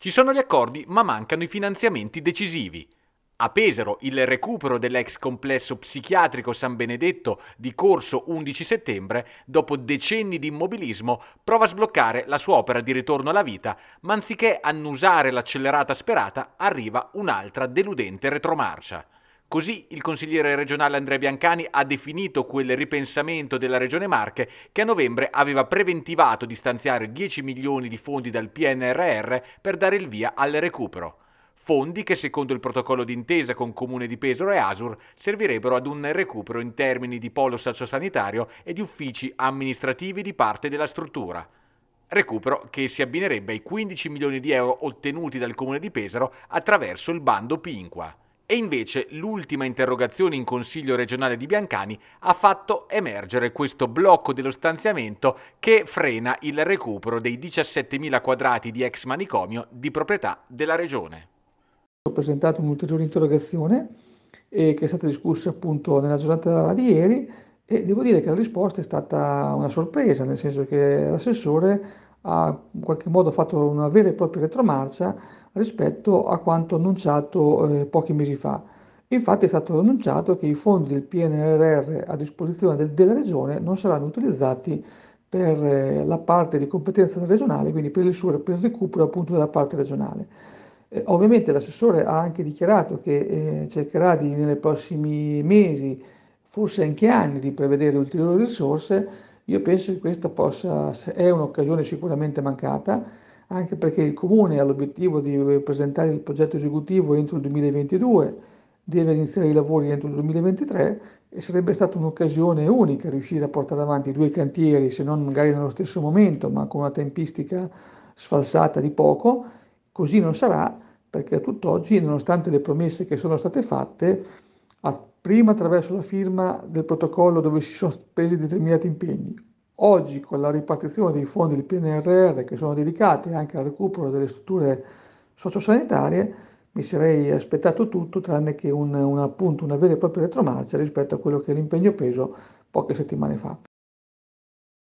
Ci sono gli accordi, ma mancano i finanziamenti decisivi. A Pesaro il recupero dell'ex complesso psichiatrico San Benedetto di corso 11 settembre, dopo decenni di immobilismo, prova a sbloccare la sua opera di ritorno alla vita, ma anziché annusare l'accelerata sperata, arriva un'altra deludente retromarcia. Così il consigliere regionale Andrea Biancani ha definito quel ripensamento della Regione Marche che a novembre aveva preventivato di stanziare 10 milioni di fondi dal PNRR per dare il via al recupero. Fondi che secondo il protocollo d'intesa con Comune di Pesaro e Asur servirebbero ad un recupero in termini di polo sociosanitario e di uffici amministrativi di parte della struttura recupero che si abbinerebbe ai 15 milioni di euro ottenuti dal Comune di Pesaro attraverso il bando Pinqua. E invece l'ultima interrogazione in Consiglio regionale di Biancani ha fatto emergere questo blocco dello stanziamento che frena il recupero dei 17.000 quadrati di ex manicomio di proprietà della regione. Ho presentato un'ulteriore interrogazione eh, che è stata discussa appunto nella giornata di ieri e devo dire che la risposta è stata una sorpresa, nel senso che l'assessore ha in qualche modo fatto una vera e propria retromarcia rispetto a quanto annunciato eh, pochi mesi fa. Infatti è stato annunciato che i fondi del PNRR a disposizione del, della Regione non saranno utilizzati per eh, la parte di competenza regionale, quindi per il, suo, per il recupero appunto della parte regionale. Eh, ovviamente l'assessore ha anche dichiarato che eh, cercherà di, nei prossimi mesi, forse anche anni, di prevedere ulteriori risorse io penso che questa possa, è un'occasione sicuramente mancata, anche perché il Comune ha l'obiettivo di presentare il progetto esecutivo entro il 2022, deve iniziare i lavori entro il 2023 e sarebbe stata un'occasione unica riuscire a portare avanti due cantieri, se non magari nello stesso momento, ma con una tempistica sfalsata di poco. Così non sarà perché a tutt'oggi, nonostante le promesse che sono state fatte, prima attraverso la firma del protocollo dove si sono spesi determinati impegni. Oggi con la ripartizione dei fondi del PNRR che sono dedicati anche al recupero delle strutture sociosanitarie, mi sarei aspettato tutto tranne che un, un, appunto, una vera e propria retromarcia rispetto a quello che era l'impegno peso poche settimane fa.